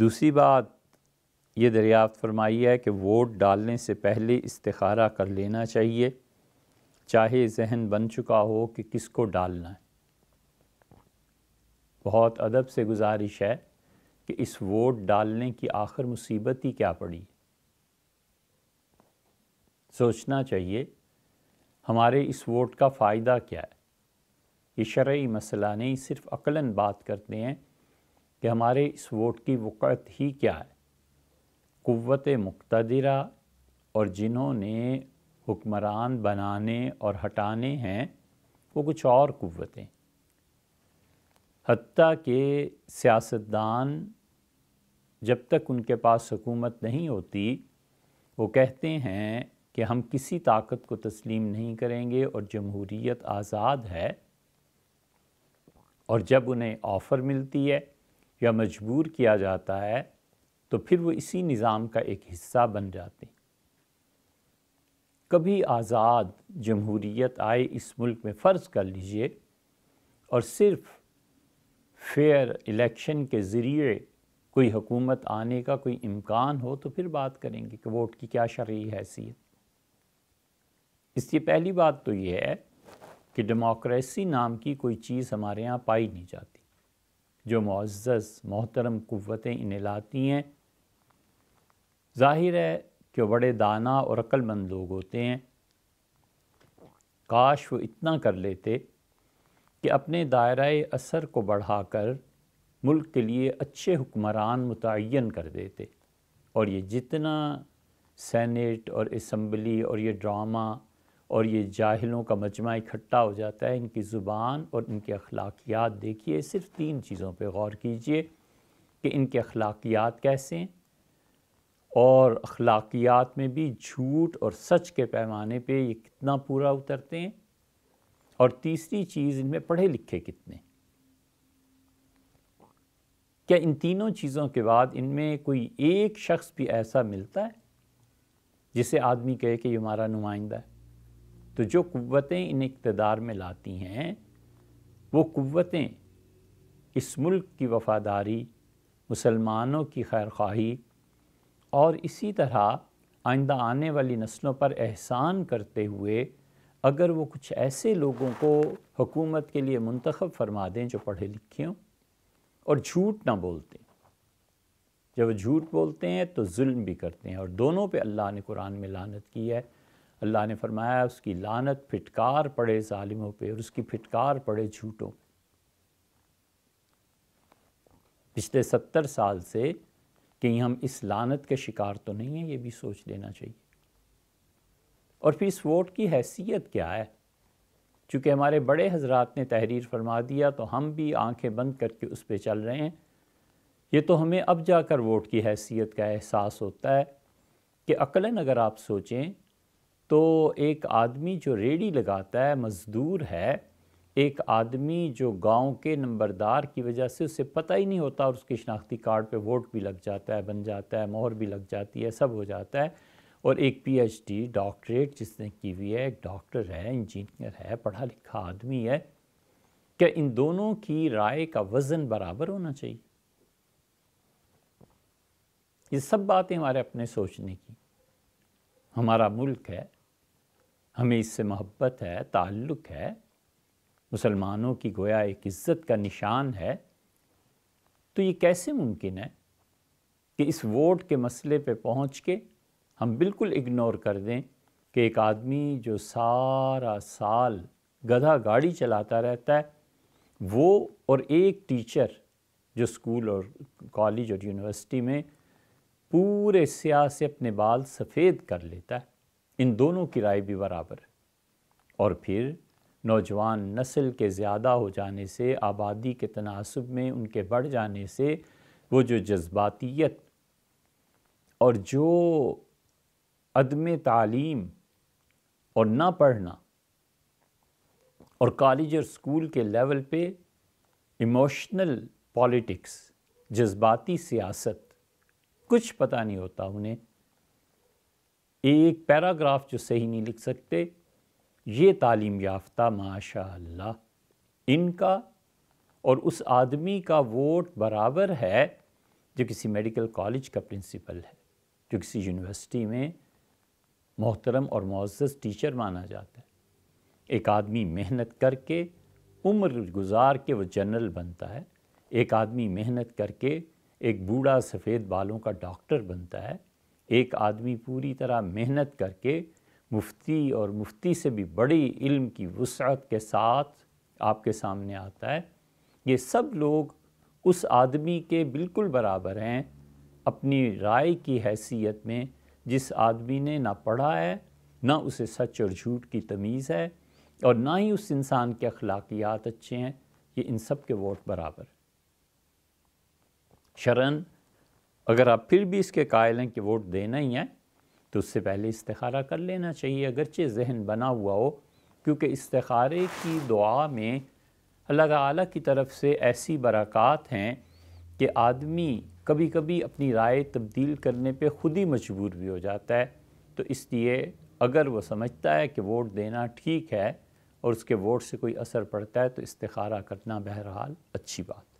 دوسری بات یہ دریافت فرمائی ہے کہ ووٹ ڈالنے سے پہلے استخارہ کر لینا چاہیے چاہے ذہن بن چکا ہو کہ کس کو ڈالنا ہے بہت ادب سے گزارش ہے کہ اس ووٹ ڈالنے کی آخر مصیبت ہی کیا پڑی سوچنا چاہیے ہمارے اس ووٹ کا فائدہ کیا ہے یہ شرعی مسئلہ نہیں صرف عقلاً بات کرتے ہیں کہ ہمارے اس ووٹ کی وقعت ہی کیا ہے قوت مقتدرہ اور جنہوں نے حکمران بنانے اور ہٹانے ہیں وہ کچھ اور قوتیں حتیٰ کہ سیاستدان جب تک ان کے پاس حکومت نہیں ہوتی وہ کہتے ہیں کہ ہم کسی طاقت کو تسلیم نہیں کریں گے اور جمہوریت آزاد ہے اور جب انہیں آفر ملتی ہے یا مجبور کیا جاتا ہے تو پھر وہ اسی نظام کا ایک حصہ بن جاتے ہیں کبھی آزاد جمہوریت آئے اس ملک میں فرض کر لیجئے اور صرف فیئر الیکشن کے ذریعے کوئی حکومت آنے کا کوئی امکان ہو تو پھر بات کریں گے کہ ووٹ کی کیا شرعی حیثیت اس لیے پہلی بات تو یہ ہے کہ ڈیموکریسی نام کی کوئی چیز ہمارے ہاں پائی نہیں جاتی جو معزز محترم قوتیں انہیں لاتی ہیں ظاہر ہے کہ بڑے دانا اور عقل مند لوگ ہوتے ہیں کاش وہ اتنا کر لیتے کہ اپنے دائرہ اثر کو بڑھا کر ملک کے لیے اچھے حکمران متعین کر دیتے اور یہ جتنا سینٹ اور اسمبلی اور یہ ڈرامہ اور یہ جاہلوں کا مجمع اکھٹا ہو جاتا ہے ان کی زبان اور ان کے اخلاقیات دیکھیے صرف تین چیزوں پہ غور کیجئے کہ ان کے اخلاقیات کیسے ہیں اور اخلاقیات میں بھی جھوٹ اور سچ کے پیمانے پہ یہ کتنا پورا اترتے ہیں اور تیسری چیز ان میں پڑھے لکھے کتنے کیا ان تینوں چیزوں کے بعد ان میں کوئی ایک شخص بھی ایسا ملتا ہے جسے آدمی کہے کہ یہ ہمارا نمائندہ ہے تو جو قوتیں ان اقتدار میں لاتی ہیں وہ قوتیں اس ملک کی وفاداری مسلمانوں کی خیر خواہی اور اسی طرح آئندہ آنے والی نسلوں پر احسان کرتے ہوئے اگر وہ کچھ ایسے لوگوں کو حکومت کے لیے منتخب فرما دیں جو پڑھے لکھے ہوں اور جھوٹ نہ بولتے جب وہ جھوٹ بولتے ہیں تو ظلم بھی کرتے ہیں اور دونوں پہ اللہ نے قرآن میں لانت کی ہے اللہ نے فرمایا اس کی لانت پھٹکار پڑے ظالموں پہ اور اس کی پھٹکار پڑے جھوٹوں پہ پچھلے ستر سال سے کہیں ہم اس لانت کے شکار تو نہیں ہیں یہ بھی سوچ لینا چاہیے اور پھر اس ووٹ کی حیثیت کیا ہے چونکہ ہمارے بڑے حضرات نے تحریر فرما دیا تو ہم بھی آنکھیں بند کر کے اس پہ چل رہے ہیں یہ تو ہمیں اب جا کر ووٹ کی حیثیت کا احساس ہوتا ہے کہ عقلاً اگر آپ سوچیں تو ایک آدمی جو ریڑی لگاتا ہے مزدور ہے ایک آدمی جو گاؤں کے نمبردار کی وجہ سے اسے پتہ ہی نہیں ہوتا اور اس کی شناختی کارڈ پہ ووٹ بھی لگ جاتا ہے بن جاتا ہے مہر بھی لگ جاتی ہے سب ہو جاتا ہے اور ایک پی ایچ ڈی ڈاکٹریٹ جس نے کی بھی ہے ایک ڈاکٹر ہے انجینئر ہے پڑھا لکھا آدمی ہے کیا ان دونوں کی رائے کا وزن برابر ہونا چاہیے یہ سب باتیں ہمارے اپنے سوچنے کی ہمارا ملک ہے ہمیں اس سے محبت ہے تعلق ہے مسلمانوں کی گویا ایک عزت کا نشان ہے تو یہ کیسے ممکن ہے کہ اس ووٹ کے مسئلے پہ پہنچ کے ہم بالکل اگنور کر دیں کہ ایک آدمی جو سارا سال گدھا گاڑی چلاتا رہتا ہے وہ اور ایک ٹیچر جو اسکول اور کالج اور یونیورسٹی میں پورے سیاہ سے اپنے بال سفید کر لیتا ہے ان دونوں کی رائے بھی برابر ہے اور پھر نوجوان نسل کے زیادہ ہو جانے سے آبادی کے تناسب میں ان کے بڑھ جانے سے وہ جو جذباتیت اور جو عدم تعلیم اور نہ پڑھنا اور کالج اور اسکول کے لیول پہ ایموشنل پالیٹکس جذباتی سیاست کچھ پتہ نہیں ہوتا انہیں ایک پیراگراف جو صحیح نہیں لکھ سکتے یہ تعلیم یافتہ ماشاء اللہ ان کا اور اس آدمی کا ووٹ برابر ہے جو کسی میڈیکل کالج کا پرنسپل ہے جو کسی یونیورسٹی میں محترم اور معزز ٹیچر مانا جاتا ہے ایک آدمی محنت کر کے عمر گزار کے وہ جنرل بنتا ہے ایک آدمی محنت کر کے ایک بوڑھا سفید بالوں کا ڈاکٹر بنتا ہے ایک آدمی پوری طرح محنت کر کے مفتی اور مفتی سے بھی بڑی علم کی وسعت کے ساتھ آپ کے سامنے آتا ہے یہ سب لوگ اس آدمی کے بالکل برابر ہیں اپنی رائے کی حیثیت میں جس آدمی نے نہ پڑھا ہے نہ اسے سچ اور جھوٹ کی تمیز ہے اور نہ ہی اس انسان کے اخلاقیات اچھے ہیں یہ ان سب کے ووٹ برابر شرن اگر آپ پھر بھی اس کے قائل ہیں کہ ووٹ دینا ہی ہیں تو اس سے پہلے استخارہ کر لینا چاہیے اگرچہ ذہن بنا ہوا ہو کیونکہ استخارے کی دعا میں اللہ تعالیٰ کی طرف سے ایسی برکات ہیں کہ آدمی کبھی کبھی اپنی رائے تبدیل کرنے پہ خود ہی مجبور بھی ہو جاتا ہے تو اس لیے اگر وہ سمجھتا ہے کہ ووٹ دینا ٹھیک ہے اور اس کے ووٹ سے کوئی اثر پڑتا ہے تو استخارہ کرنا بہرحال اچھی بات